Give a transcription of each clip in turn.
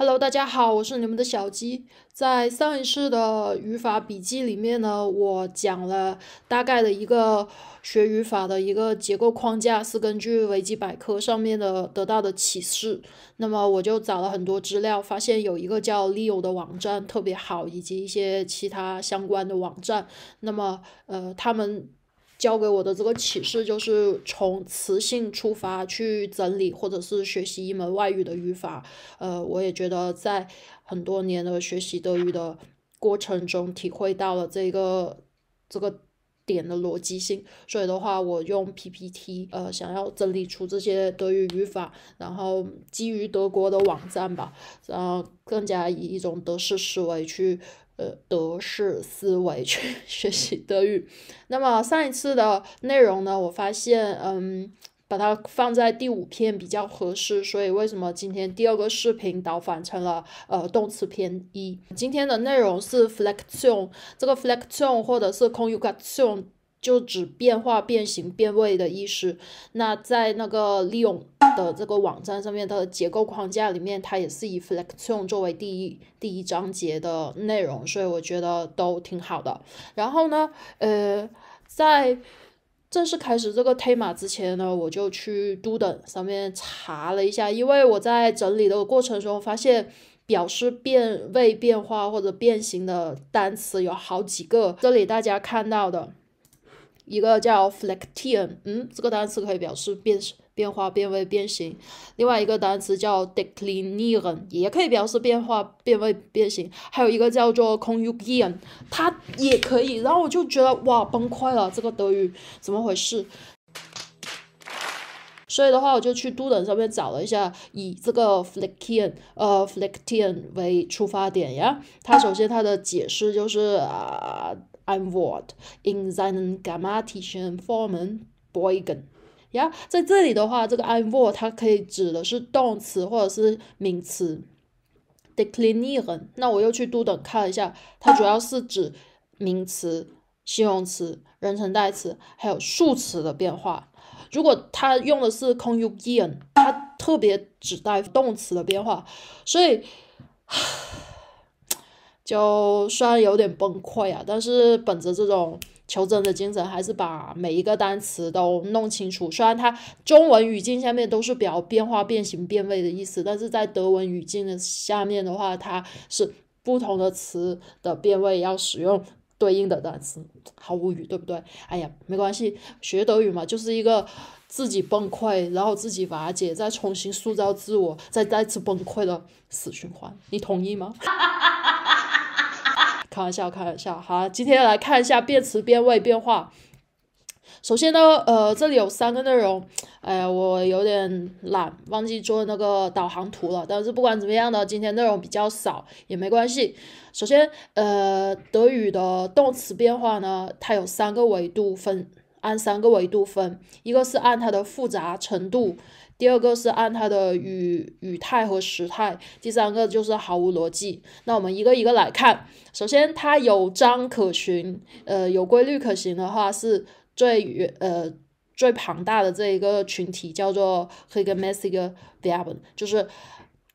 Hello，大家好，我是你们的小鸡。在上一次的语法笔记里面呢，我讲了大概的一个学语法的一个结构框架，是根据维基百科上面的得到的启示。那么我就找了很多资料，发现有一个叫 l e o 的网站特别好，以及一些其他相关的网站。那么，呃，他们。教给我的这个启示就是从词性出发去整理，或者是学习一门外语的语法。呃，我也觉得在很多年的学习德语的过程中，体会到了这个这个点的逻辑性。所以的话，我用 PPT，呃，想要整理出这些德语语法，然后基于德国的网站吧，然后更加以一种德式思维去。呃，德式思维去 学习德语。那么上一次的内容呢，我发现，嗯，把它放在第五篇比较合适。所以为什么今天第二个视频倒反成了呃动词篇一？今天的内容是 flexion，这个 flexion 或者是 conjugation。就指变化、变形、变位的意思。那在那个利用的这个网站上面，它的结构框架里面，它也是以 flexion 作为第一第一章节的内容，所以我觉得都挺好的。然后呢，呃，在正式开始这个推码之前呢，我就去 DuDn 上面查了一下，因为我在整理的过程中发现表示变位、变化或者变形的单词有好几个。这里大家看到的。一个叫 flexion，嗯，这个单词可以表示变变化、变位、变形。另外一个单词叫 d e c l i n e i n 也可以表示变化、变位、变形。还有一个叫做 conjugation，它也可以。然后我就觉得哇，崩溃了，这个德语怎么回事？所以的话，我就去 d o e 上面找了一下，以这个 f l c k i a n 呃 f l c k i a n 为出发点呀。它首先它的解释就是啊。I'm word in t n a n grammatician, former boygen. 呀，在这里的话，这个 I'm w o r t 它可以指的是动词或者是名词 declinieren。那我又去读等看一下，它主要是指名词、形容词、人称代词，还有数词的变化。如果它用的是 conjugieren，它特别指代动词的变化。所以。就算有点崩溃啊，但是本着这种求真的精神，还是把每一个单词都弄清楚。虽然它中文语境下面都是表变化、变形、变位的意思，但是在德文语境的下面的话，它是不同的词的变位要使用对应的单词，好无语，对不对？哎呀，没关系，学德语嘛，就是一个自己崩溃，然后自己瓦解，再重新塑造自我，再再次崩溃的死循环。你同意吗？开玩笑，开玩笑，好，今天来看一下变词变位变化。首先呢，呃，这里有三个内容，哎呀，我有点懒，忘记做那个导航图了。但是不管怎么样呢，今天内容比较少，也没关系。首先，呃，德语的动词变化呢，它有三个维度分，按三个维度分，一个是按它的复杂程度。第二个是按它的语语态和时态，第三个就是毫无逻辑。那我们一个一个来看，首先它有章可循，呃，有规律可循的话是最呃最庞大的这一个群体叫做 grammatical verb，就是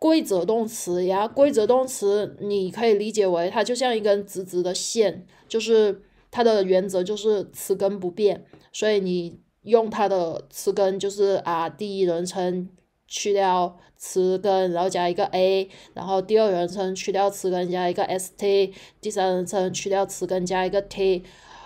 规则动词。然后规则动词你可以理解为它就像一根直直的线，就是它的原则就是词根不变，所以你。用它的词根就是啊，第一人称去掉词根，然后加一个 a，然后第二人称去掉词根加一个 s t，第三人称去掉词根加一个 t，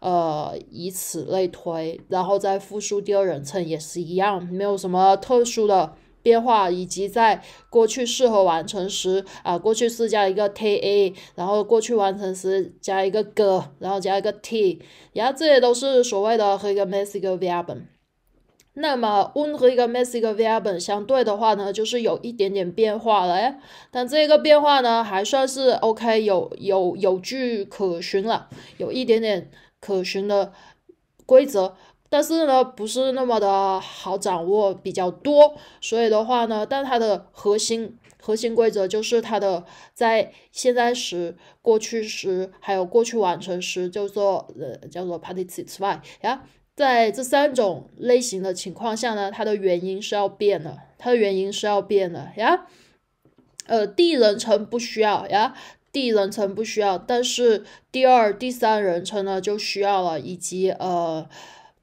呃，以此类推，然后再复述第二人称也是一样，没有什么特殊的。变化以及在过去适合完成时啊，过去是加一个 ta，然后过去完成时加一个个，然后加一个 t，然后这些都是所谓的一个 m a s s i n e verb。那么 un 和一个 m a s s i n e verb 相对的话呢，就是有一点点变化了哎，但这个变化呢还算是 ok，有有有据可循了，有一点点可循的规则。但是呢，不是那么的好掌握，比较多，所以的话呢，但它的核心核心规则就是它的在现在时、过去时，还有过去完成时，叫做呃叫做 p a r t tense。呀，在这三种类型的情况下呢，它的原因是要变的，它的原因是要变的呀。呃，第一人称不需要呀，第一人称不需要，但是第二、第三人称呢就需要了，以及呃。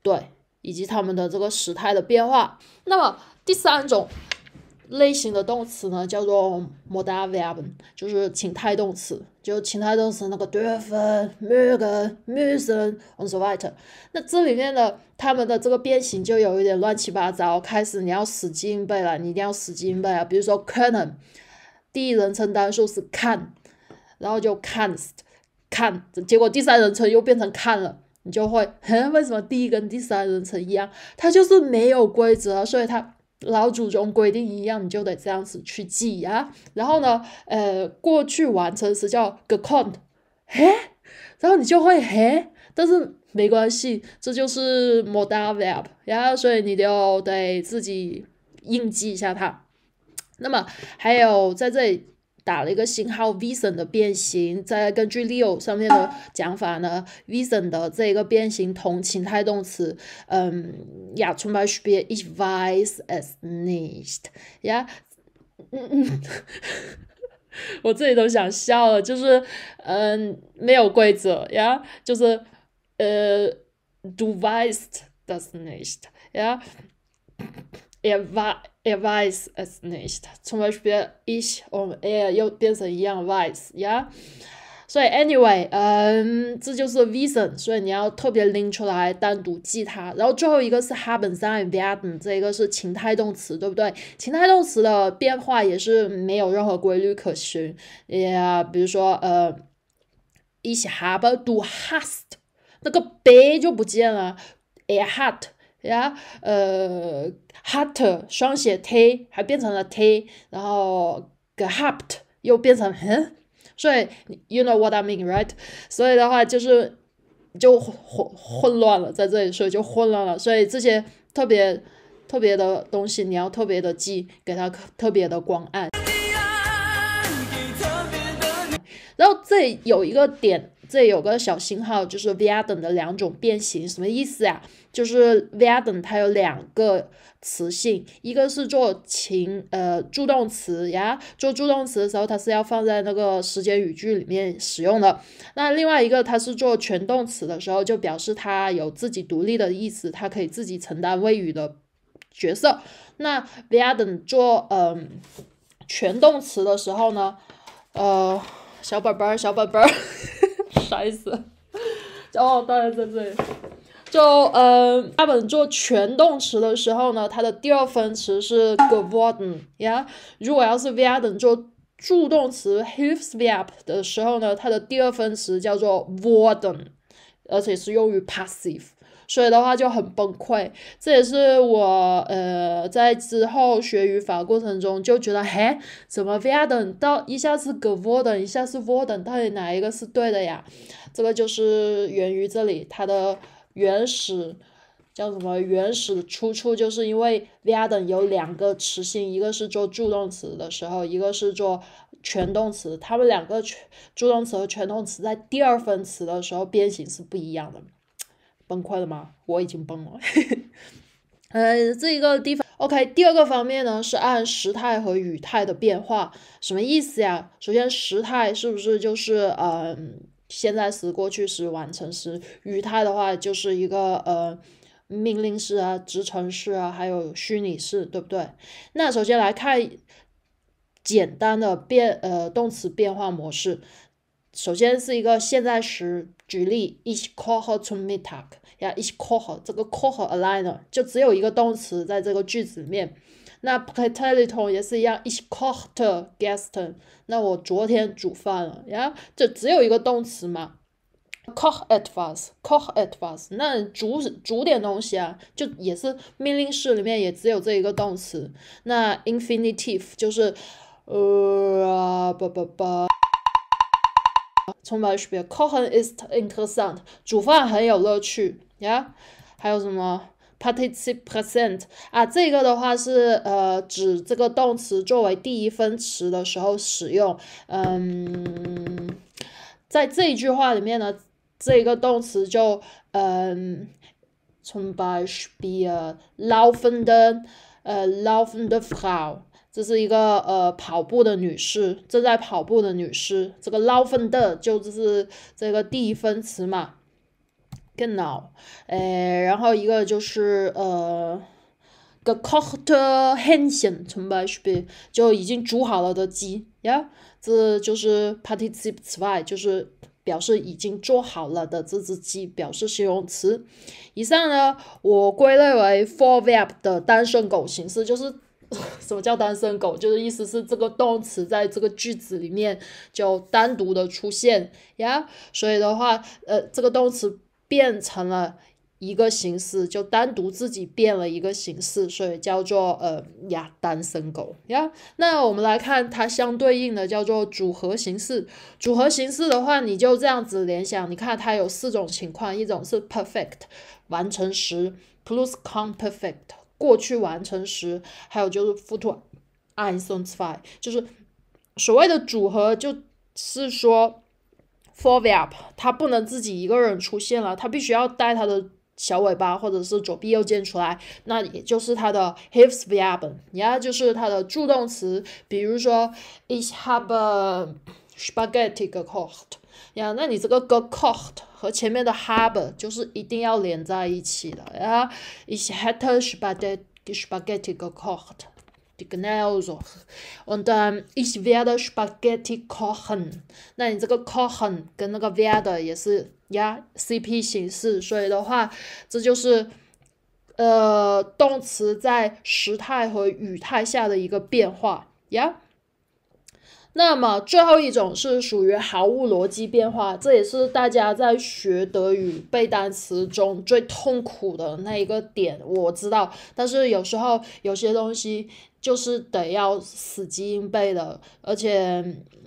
对，以及他们的这个时态的变化。那么第三种类型的动词呢，叫做 modal verb，就是情态动词。就情态动词那个 dürfen, mögen, müssen, und so weiter。那这里面的他们的这个变形就有一点乱七八糟，开始你要死记硬背了，你一定要死记硬背啊。比如说可能 n n 第一人称单数是 c a n 然后就 c a n s t n 结果第三人称又变成 can 了。你就会，哎，为什么第一跟第三人称一样？它就是没有规则，所以它老祖宗规定一样，你就得这样子去记呀。然后呢，呃，过去完成时叫 gagant，哎，然后你就会，嘿，但是没关系，这就是 modal v e b 然后所以你就得自己应记一下它。那么还有在这里。打了一个星号，vision 的变形。再根据 Leo 上面的讲法呢，vision 的这个变形同情态动词，嗯呀，从白 b e i v e eyes as nest 呀，我自己都想笑了，就是嗯没有规则呀，就是呃，device does n i s t 呀。Er er weiß es nicht. Zum Beispiel ich und er 又变成一样 weiß, ja. So anyway, 嗯，这就是 wissen, 所以你要特别拎出来单独记它。然后最后一个是 haben sein werden, 这个是情态动词，对不对？情态动词的变化也是没有任何规律可循。Yeah, 比如说呃 ich habe du hast, 那个 b 就不见了 er hat. 呀，呃 h u t t 双写 t 还变成了 t，然后 ghapt 又变成哼，所以 you know what I mean, right？所以的话就是就混混乱了在这里，所以就混乱了。所以这些特别特别的东西你要特别的记，给它特别的关爱。然后这里有一个点。这里有个小星号，就是 "viadon" 的两种变形，什么意思呀？就是 "viadon" 它有两个词性，一个是做情呃助动词呀，做助动词的时候，它是要放在那个时间语句里面使用的。那另外一个它是做全动词的时候，就表示它有自己独立的意思，它可以自己承担谓语的角色。那 "viadon" 做嗯全动词的时候呢？呃，小本本儿，小本本儿。摔死！哦，当然在这里。就嗯，他们做全动词的时候呢，它的第二分词是 g o r d e n 呀。如果要是 varden 做助动词 h i l f s v a r d e 的时候呢，它的第二分词叫做 varden，而且是用于 passive。所以的话就很崩溃，这也是我呃在之后学语法过程中就觉得，嘿，怎么 v e a d o n 到一下子 gvorden，一下是 vorden，到底哪一个是对的呀？这个就是源于这里它的原始叫什么？原始出处就是因为 v e a d o n 有两个词性，一个是做助动词的时候，一个是做全动词，它们两个全助动词和全动词在第二分词的时候变形是不一样的。崩溃了吗？我已经崩了。呃，这一个地方 OK。第二个方面呢是按时态和语态的变化，什么意思呀？首先时态是不是就是呃现在时、过去时、完成时？语态的话就是一个呃命令式啊、直称式啊，还有虚拟式，对不对？那首先来看简单的变呃动词变化模式，首先是一个现在时。举例，Ich koche zum Mittag，呀，Ich koche，这个 koche a l i aligner 就只有一个动词在这个句子里面。那 p o t e t e r i n 也是一样，Ich koche gestern，那我昨天煮饭了，呀，就只有一个动词嘛。koche t w a s k o c h e t w a s 那煮煮点东西啊，就也是命令式里面也只有这一个动词。那 infinitive 就是，呃，吧吧吧。从白是 be，Cohen ist interessant。煮饭很有乐趣，呀，还有什么 p a r t i c i p i e s e n t 啊？这个的话是呃，指这个动词作为第一分词的时候使用。嗯，在这一句话里面呢，这个动词就嗯，从白是 be，Laufende，呃，laufende Frau。这是一个呃跑步的女士，正在跑步的女士。这个 laufen 的，就是这个第一分词嘛，跟老。诶，然后一个就是呃 g e k o c h t e h ä n c h e n 就已经煮好了的鸡呀，这就是 p a r t i c i p z w e 就是表示已经做好了的这只鸡，表示形容词。以上呢，我归类为 four verb 的单身狗形式，就是。什么叫单身狗？就是意思是这个动词在这个句子里面就单独的出现呀，所以的话，呃，这个动词变成了一个形式，就单独自己变了一个形式，所以叫做呃呀单身狗呀。那我们来看它相对应的叫做组合形式。组合形式的话，你就这样子联想，你看它有四种情况，一种是 perfect 完成时，plus c o m perfect。过去完成时，还有就是 foot，I sounds fine，就是所谓的组合，就是说 forve up，它不能自己一个人出现了，它必须要带它的小尾巴或者是左臂右肩出来，那也就是它的 hips ve up，然后就是它的助动词，比如说 it have spaghetti cost。呀，那你这个 kocht 和前面的 haber 就是一定要连在一起的呀。Ich hätte Spaghetti, Spaghetti gekocht, die genau so. Und dann ich werde Spaghetti kochen。那你这个 kochen 跟那个 werde 也是呀 CP 形式，所以的话，这就是呃动词在时态和语态下的一个变化呀。那么最后一种是属于毫无逻辑变化，这也是大家在学德语背单词中最痛苦的那一个点。我知道，但是有时候有些东西就是得要死记硬背的，而且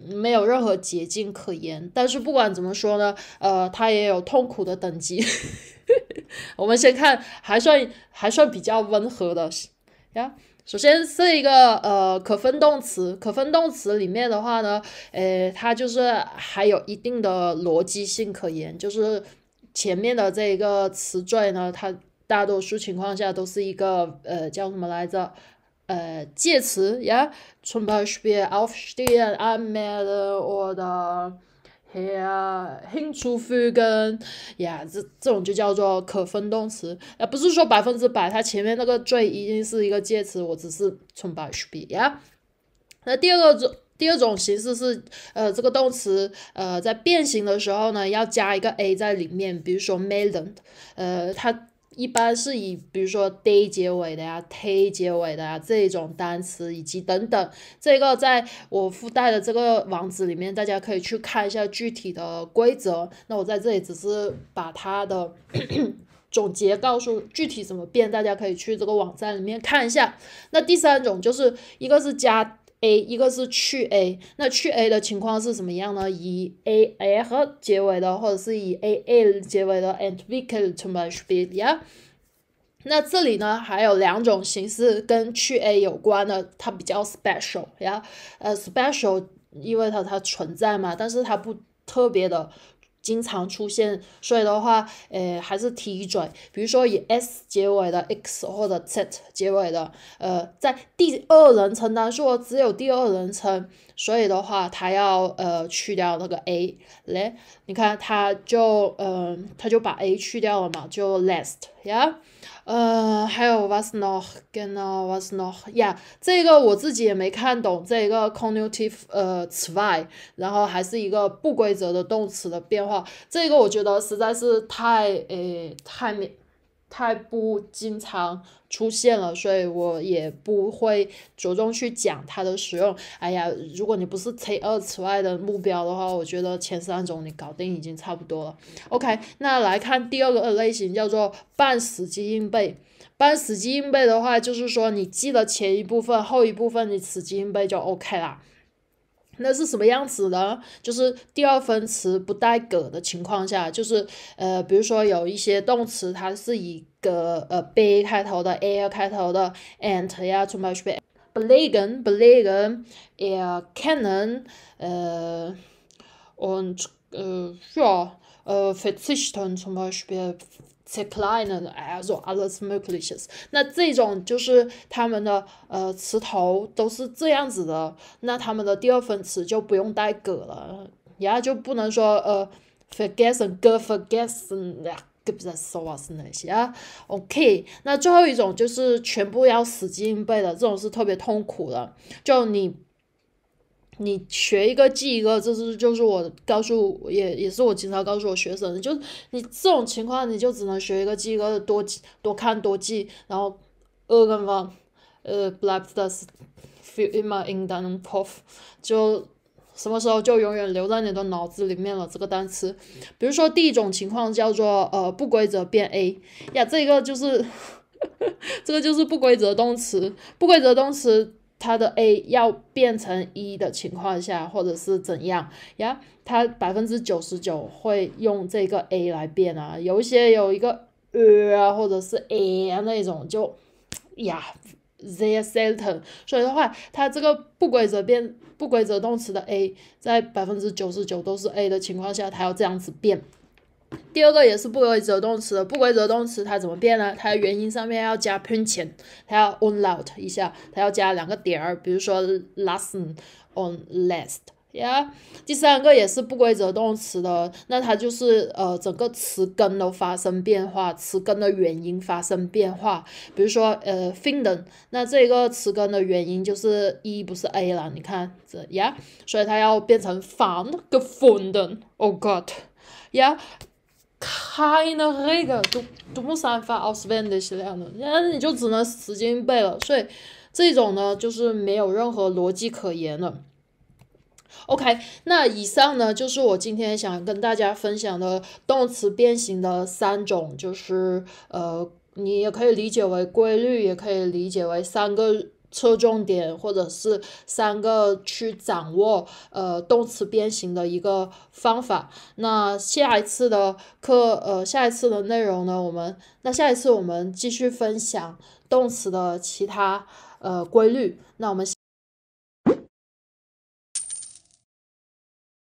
没有任何捷径可言。但是不管怎么说呢，呃，它也有痛苦的等级。我们先看还算还算比较温和的呀。首先是一个呃可分动词，可分动词里面的话呢，呃，它就是还有一定的逻辑性可言，就是前面的这一个词缀呢，它大多数情况下都是一个呃叫什么来着？呃介词呀，e a h m Beispiel aufstehen，anmelden oder h e u 啊，很 g e 跟呀，这这种就叫做可分动词。呃，不是说百分之百，它前面那个最一定是一个介词。我只是纯白说比呀。那第二种，第二种形式是，呃，这个动词，呃，在变形的时候呢，要加一个 a 在里面。比如说 m e l n 呃，它。一般是以比如说 d 结尾的呀，t 结尾的呀，这种单词以及等等，这个在我附带的这个网址里面，大家可以去看一下具体的规则。那我在这里只是把它的 总结告诉具体怎么变，大家可以去这个网站里面看一下。那第三种就是一个是加。a，一个是去 a，那去 a 的情况是什么样呢？以 a F 结尾的，或者是以 a l 结尾的。And we can't o much feel ya。那这里呢，还有两种形式跟去 a 有关的，它比较 special 呀。呃，special，因为它它存在嘛，但是它不特别的。经常出现，所以的话，诶，还是一嘴，比如说以 S 结尾的 X 或者 T 结尾的，呃，在第二人称当数只有第二人称，所以的话，它要呃去掉那个 A 嘞，你看它就嗯，它就把 A 去掉了嘛，就 Last 呀。呃，还有 was no, then was no, yeah，这个我自己也没看懂。这个 conative 呃，try，然后还是一个不规则的动词的变化，这个我觉得实在是太诶，太没。太不经常出现了，所以我也不会着重去讲它的使用。哎呀，如果你不是拆二此外的目标的话，我觉得前三种你搞定已经差不多了。OK，那来看第二个类型，叫做半死记硬背。半死记硬背的话，就是说你记得前一部分，后一部分你死记硬背就 OK 啦。那是什么样子呢？就是第二分词不带“个”的情况下，就是呃，比如说有一些动词，它是以“个呃 “b” 开头的，“a” i r 开头的 a n t 呀，比如说 “bleiben”，“bleiben”，“er e kann”，“er kann”，呃，und，ja，verzichten，zum，Beispiel。decline and as o other s m i l a r cases，那这种就是他们的呃词头都是这样子的，那他们的第二分词就不用带 g 了，然后就不能说呃，forget s e t n g forget s e t h 不 n g 啊，别的什那些啊，OK，那最后一种就是全部要死记硬背的，这种是特别痛苦的，就你。你学一个记一个，这是就是我告诉，也也是我经常告诉我学生的，就是你这种情况，你就只能学一个记一个，多多看多记，然后，呃，什么，呃，就什么时候就永远留在你的脑子里面了这个单词。比如说第一种情况叫做呃不规则变 a 呀，这个就是 这个就是不规则动词，不规则动词。它的 a 要变成一的情况下，或者是怎样呀？它百分之九十九会用这个 a 来变啊。有一些有一个呃，或者是 a 啊那种就呀，the y certain。所以的话，它这个不规则变不规则动词的 a，在百分之九十九都是 a 的情况下，它要这样子变。第二个也是不规则动词，不规则动词它怎么变呢？它元音上面要加 p n i 前，它要 unlaut 一下，它要加两个点儿，比如说 l a s t o n on last，呀。第三个也是不规则动词的，那它就是呃整个词根都发生变化，词根的原因发生变化，比如说呃 find，那这个词根的原因就是 e 不是 a 了，你看这呀，所以它要变成 found，found，oh god，呀。开呢那个独独不三发，奥斯曼那些那样的，那你就只能死记硬背了。所以这种呢，就是没有任何逻辑可言了。OK，那以上呢就是我今天想跟大家分享的动词变形的三种，就是呃，你也可以理解为规律，也可以理解为三个。侧重点，或者是三个去掌握，呃，动词变形的一个方法。那下一次的课，呃，下一次的内容呢？我们那下一次我们继续分享动词的其他呃规律。那我们。